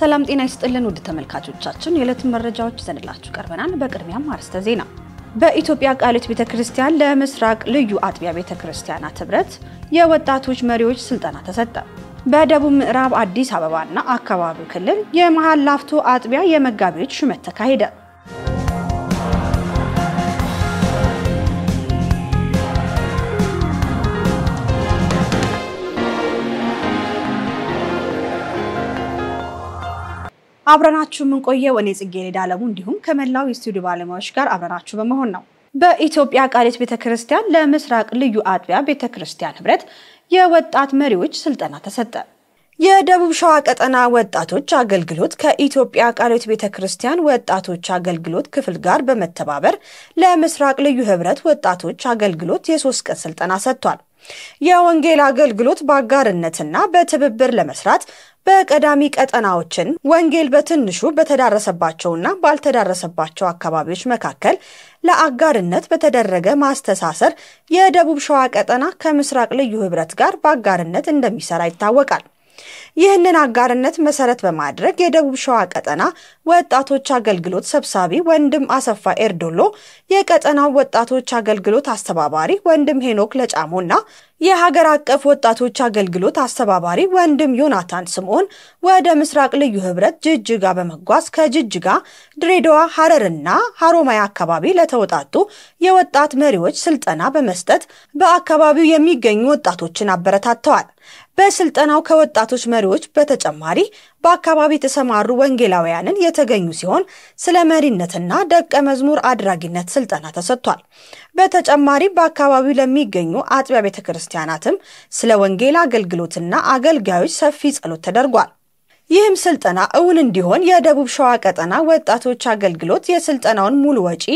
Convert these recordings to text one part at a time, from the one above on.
ሰላም ጤና ይስጥልን ውድ ተመልካቾቻችን፣ የለት መረጃዎች ይዘንላችሁ ቀርበናል። በቅድሚያም አርዕስተ ዜና። በኢትዮጵያ ቃሊቲ ቤተ ክርስቲያን ለምስራቅ ልዩ አጥቢያ ቤተ ክርስቲያናት ህብረት የወጣቶች መሪዎች ስልጠና ተሰጠ። በደቡብ ምዕራብ አዲስ አበባና አካባቢው ክልል የመሀል ላፍቶ አጥቢያ የመጋቢዎች ሹመት ተካሄደ። አብረናችሁ የምንቆየው እኔ ጽጌረዳ አለሙ እንዲሁም ከመላው የስቱዲዮ ባለሙያዎች ጋር አብረናችሁ በመሆን ነው። በኢትዮጵያ ቃሊቲ ቤተ ክርስቲያን ለምስራቅ ልዩ አጥቢያ ቤተ ክርስቲያን ህብረት የወጣት መሪዎች ስልጠና ተሰጠ። የደቡብ ሸዋ ቀጠና ወጣቶች አገልግሎት ከኢትዮጵያ ቃሊቲ ቤተ ክርስቲያን ወጣቶች አገልግሎት ክፍል ጋር በመተባበር ለምስራቅ ልዩ ህብረት ወጣቶች አገልግሎት የሶስት ቀን ስልጠና ሰጥቷል። የወንጌል አገልግሎት በአጋርነትና በትብብር ለመስራት በቀዳሚ ቀጠናዎችን ወንጌል በትንሹ በተዳረሰባቸውና ባልተዳረሰባቸው አካባቢዎች መካከል ለአጋርነት በተደረገ ማስተሳሰር የደቡብ ሸዋ ቀጠና ከምስራቅ ልዩ ህብረት ጋር በአጋርነት እንደሚሰራ ይታወቃል። ይህንን አጋርነት መሰረት በማድረግ የደቡብ ሸዋ ቀጠና ወጣቶች አገልግሎት ሰብሳቢ ወንድም አሰፋ ኤርዶሎ፣ የቀጠናው ወጣቶች አገልግሎት አስተባባሪ ወንድም ሄኖክ ለጫሞና የሀገር አቀፍ ወጣቶች አገልግሎት አስተባባሪ ወንድም ዮናታን ስምዖን ወደ ምስራቅ ልዩ ህብረት ጅጅጋ በመጓዝ ከጅጅጋ፣ ድሬዳዋ፣ ሀረርና ሀሮማያ አካባቢ ለተወጣጡ የወጣት መሪዎች ስልጠና በመስጠት በአካባቢው የሚገኙ ወጣቶችን አበረታተዋል። በስልጠናው ከወጣቶች መሪዎች በተጨማሪ በአካባቢ የተሰማሩ ወንጌላውያንን የተገኙ ሲሆን ስለ መሪነትና ደቀ መዝሙር አድራጊነት ስልጠና ተሰጥቷል። በተጨማሪ በአካባቢው ለሚገኙ አጥቢያ ቤተ ክርስቲያናትም ስለ ወንጌል አገልግሎትና አገልጋዮች ሰፊ ጸሎት ተደርጓል። ይህም ስልጠና እውን እንዲሆን የደቡብ ሸዋ ቀጠና ወጣቶች አገልግሎት የስልጠናውን ሙሉ ወጪ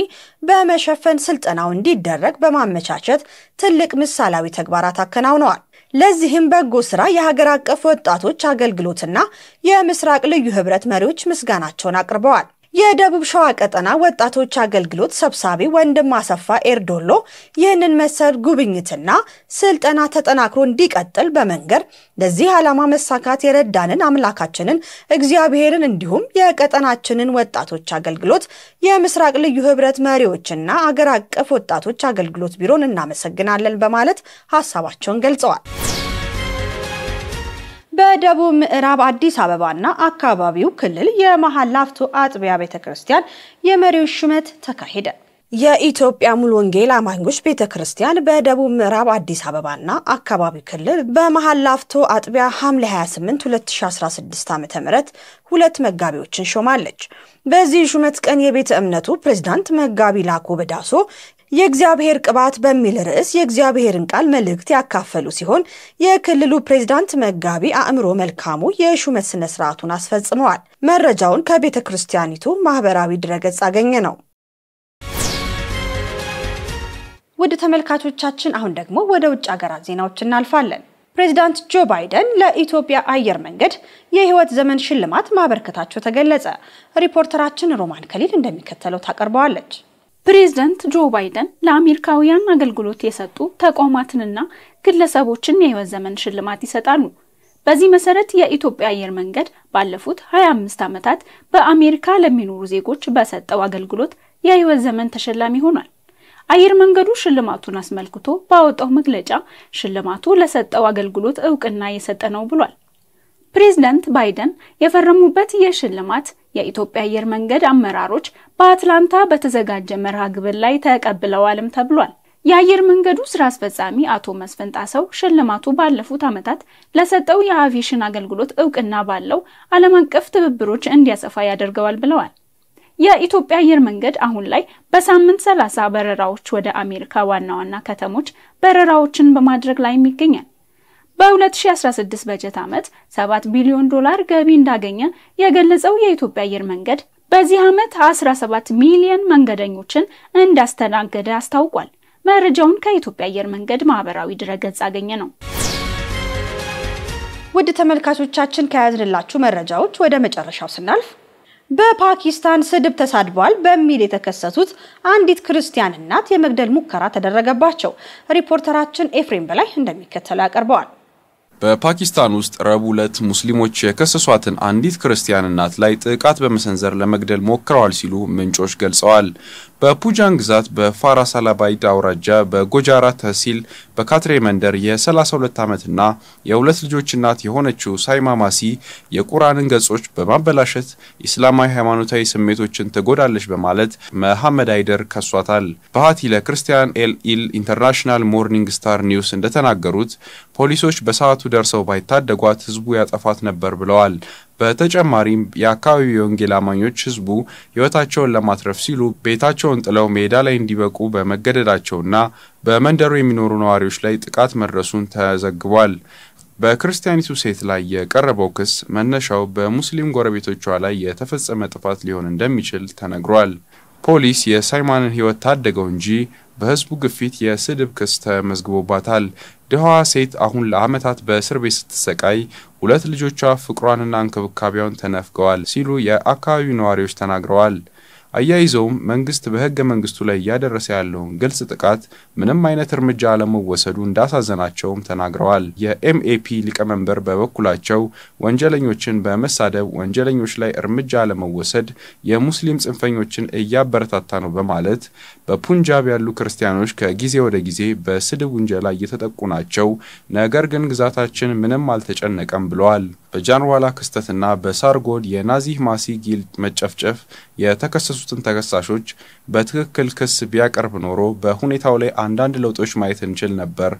በመሸፈን ስልጠናው እንዲደረግ በማመቻቸት ትልቅ ምሳሌያዊ ተግባራት አከናውነዋል። ለዚህም በጎ ስራ የሀገር አቀፍ ወጣቶች አገልግሎትና የምስራቅ ልዩ ህብረት መሪዎች ምስጋናቸውን አቅርበዋል። የደቡብ ሸዋ ቀጠና ወጣቶች አገልግሎት ሰብሳቢ ወንድም አሰፋ ኤርዶሎ ይህንን መሰል ጉብኝትና ስልጠና ተጠናክሮ እንዲቀጥል በመንገር ለዚህ ዓላማ መሳካት የረዳንን አምላካችንን እግዚአብሔርን እንዲሁም የቀጠናችንን ወጣቶች አገልግሎት የምስራቅ ልዩ ህብረት መሪዎችና አገር አቀፍ ወጣቶች አገልግሎት ቢሮን እናመሰግናለን በማለት ሀሳባቸውን ገልጸዋል። በደቡብ ምዕራብ አዲስ አበባና አካባቢው ክልል የመሃል ላፍቶ አጥቢያ ቤተ ክርስቲያን የመሪዎች ሹመት ተካሄደ። የኢትዮጵያ ሙሉ ወንጌል አማኞች ቤተ ክርስቲያን በደቡብ ምዕራብ አዲስ አበባና አካባቢ ክልል በመሀል ላፍቶ አጥቢያ ሐምሌ 28 2016 ዓ ም ሁለት መጋቢዎችን ሾማለች። በዚህ ሹመት ቀን የቤተ እምነቱ ፕሬዝዳንት መጋቢ ላኮ በዳሶ የእግዚአብሔር ቅባት በሚል ርዕስ የእግዚአብሔርን ቃል መልእክት ያካፈሉ ሲሆን የክልሉ ፕሬዝዳንት መጋቢ አእምሮ መልካሙ የሹመት ስነ ስርዓቱን አስፈጽመዋል። መረጃውን ከቤተ ክርስቲያኒቱ ማህበራዊ ድረገጽ አገኘ ነው። ውድ ተመልካቾቻችን አሁን ደግሞ ወደ ውጭ ሀገራት ዜናዎች እናልፋለን። ፕሬዚዳንት ጆ ባይደን ለኢትዮጵያ አየር መንገድ የህይወት ዘመን ሽልማት ማበርከታቸው ተገለጸ። ሪፖርተራችን ሮማን ከሊል እንደሚከተለው ታቀርበዋለች። ፕሬዝደንት ጆ ባይደን ለአሜሪካውያን አገልግሎት የሰጡ ተቋማትንና ግለሰቦችን የህይወት ዘመን ሽልማት ይሰጣሉ። በዚህ መሰረት የኢትዮጵያ አየር መንገድ ባለፉት 25 ዓመታት በአሜሪካ ለሚኖሩ ዜጎች በሰጠው አገልግሎት የህይወት ዘመን ተሸላሚ ሆኗል። አየር መንገዱ ሽልማቱን አስመልክቶ ባወጣው መግለጫ ሽልማቱ ለሰጠው አገልግሎት እውቅና የሰጠ ነው ብሏል። ፕሬዝዳንት ባይደን የፈረሙበት የሽልማት የኢትዮጵያ አየር መንገድ አመራሮች በአትላንታ በተዘጋጀ መርሃ ግብር ላይ ተቀብለዋልም ተብሏል። የአየር መንገዱ ስራ አስፈጻሚ አቶ መስፍን ጣሰው ሽልማቱ ባለፉት ዓመታት ለሰጠው የአቪዬሽን አገልግሎት እውቅና ባለው ዓለም አቀፍ ትብብሮች እንዲያሰፋ ያደርገዋል ብለዋል። የኢትዮጵያ አየር መንገድ አሁን ላይ በሳምንት ሰላሳ በረራዎች ወደ አሜሪካ ዋና ዋና ከተሞች በረራዎችን በማድረግ ላይም ይገኛል። በ2016 በጀት ዓመት 7 ቢሊዮን ዶላር ገቢ እንዳገኘ የገለጸው የኢትዮጵያ አየር መንገድ በዚህ ዓመት 17 ሚሊዮን መንገደኞችን እንዳስተናገደ አስታውቋል። መረጃውን ከኢትዮጵያ አየር መንገድ ማህበራዊ ድረገጽ አገኘ ነው። ውድ ተመልካቾቻችን ከያዝንላችሁ መረጃዎች ወደ መጨረሻው ስናልፍ በፓኪስታን ስድብ ተሳድቧል በሚል የተከሰሱት አንዲት ክርስቲያን እናት የመግደል ሙከራ ተደረገባቸው። ሪፖርተራችን ኤፍሬም በላይ እንደሚከተለው ያቀርበዋል። በፓኪስታን ውስጥ ረቡዕ ዕለት ሙስሊሞች የከሰሷትን አንዲት ክርስቲያን እናት ላይ ጥቃት በመሰንዘር ለመግደል ሞክረዋል ሲሉ ምንጮች ገልጸዋል። በፑጃን ግዛት በፋራ ሳላባይድ አውራጃ በጎጃራ ተሲል በካትሬ መንደር የ32 ዓመትና የሁለት ልጆች እናት የሆነችው ሳይማማሲ የቁርአንን ገጾች በማበላሸት ኢስላማዊ ሃይማኖታዊ ስሜቶችን ትጎዳለች በማለት መሐመድ አይደር ከሷታል። በሀቲ ለክርስቲያን ኤልኢል ኢንተርናሽናል ሞርኒንግ ስታር ኒውስ እንደተናገሩት ፖሊሶች በሰዓቱ ደርሰው ባይታደጓት ህዝቡ ያጠፋት ነበር ብለዋል። በተጨማሪም የአካባቢው የወንጌል አማኞች ህዝቡ ህይወታቸውን ለማትረፍ ሲሉ ቤታቸውን ጥለው ሜዳ ላይ እንዲበቁ በመገደዳቸውና በመንደሩ የሚኖሩ ነዋሪዎች ላይ ጥቃት መድረሱን ተዘግቧል። በክርስቲያኒቱ ሴት ላይ የቀረበው ክስ መነሻው በሙስሊም ጎረቤቶቿ ላይ የተፈጸመ ጥፋት ሊሆን እንደሚችል ተነግሯል። ፖሊስ የሳይማንን ሕይወት ታደገው እንጂ በህዝቡ ግፊት የስድብ ክስ ተመዝግቦባታል። ድሃዋ ሴት አሁን ለዓመታት በእስር ቤት ስትሰቃይ ሁለት ልጆቿ ፍቅሯንና እንክብካቤዋን ተነፍገዋል ሲሉ የአካባቢው ነዋሪዎች ተናግረዋል። አያይዘውም መንግስት በህገ መንግስቱ ላይ እያደረሰ ያለውን ግልጽ ጥቃት ምንም አይነት እርምጃ አለመወሰዱ እንዳሳዘናቸውም ተናግረዋል። የኤምኤፒ ሊቀመንበር በበኩላቸው ወንጀለኞችን በመሳደብ ወንጀለኞች ላይ እርምጃ አለመወሰድ የሙስሊም ጽንፈኞችን እያበረታታ ነው በማለት በፑንጃብ ያሉ ክርስቲያኖች ከጊዜ ወደ ጊዜ በስድብ ውንጀላ እየተጠቁ ናቸው፣ ነገር ግን ግዛታችን ምንም አልተጨነቀም ብለዋል። በጃንዋላ ክስተትና በሳርጎድ የናዚ ማሲ ጊልድ መጨፍጨፍ የተከሰሱትን ተከሳሾች በትክክል ክስ ቢያቀርብ ኖሮ በሁኔታው ላይ አንዳንድ ለውጦች ማየት እንችል ነበር።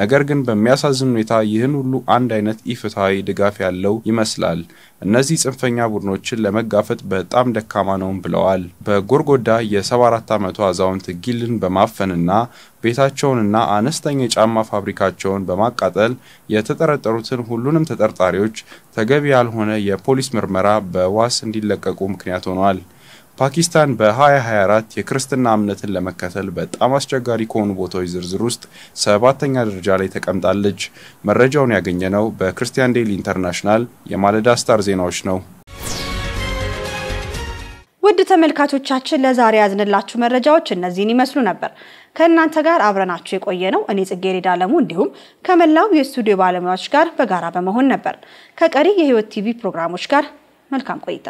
ነገር ግን በሚያሳዝን ሁኔታ ይህን ሁሉ አንድ አይነት ኢፍትሐዊ ድጋፍ ያለው ይመስላል። እነዚህ ጽንፈኛ ቡድኖችን ለመጋፈጥ በጣም ደካማ ነውም ብለዋል። በጎርጎዳ የ74 ዓመቱ አዛውንት ጊልን በማፈንና ቤታቸውንና አነስተኛ የጫማ ፋብሪካቸውን በማቃጠል የተጠረጠሩትን ሁሉንም ተጠርጣሪዎች ተገቢ ያልሆነ የፖሊስ ምርመራ በዋስ እንዲለቀቁ ምክንያት ሆነዋል። ፓኪስታን በ2024 የክርስትና እምነትን ለመከተል በጣም አስቸጋሪ ከሆኑ ቦታዎች ዝርዝር ውስጥ ሰባተኛ ደረጃ ላይ ተቀምጣለች። መረጃውን ያገኘነው በክርስቲያን ዴይሊ ኢንተርናሽናል የማለዳ ስታር ዜናዎች ነው። ተመልካቾቻችን ለዛሬ ያዝንላችሁ መረጃዎች እነዚህን ይመስሉ ነበር። ከእናንተ ጋር አብረናችሁ የቆየ ነው እኔ ጽጌረዳ አለሙ እንዲሁም ከመላው የስቱዲዮ ባለሙያዎች ጋር በጋራ በመሆን ነበር። ከቀሪ የህይወት ቲቪ ፕሮግራሞች ጋር መልካም ቆይታ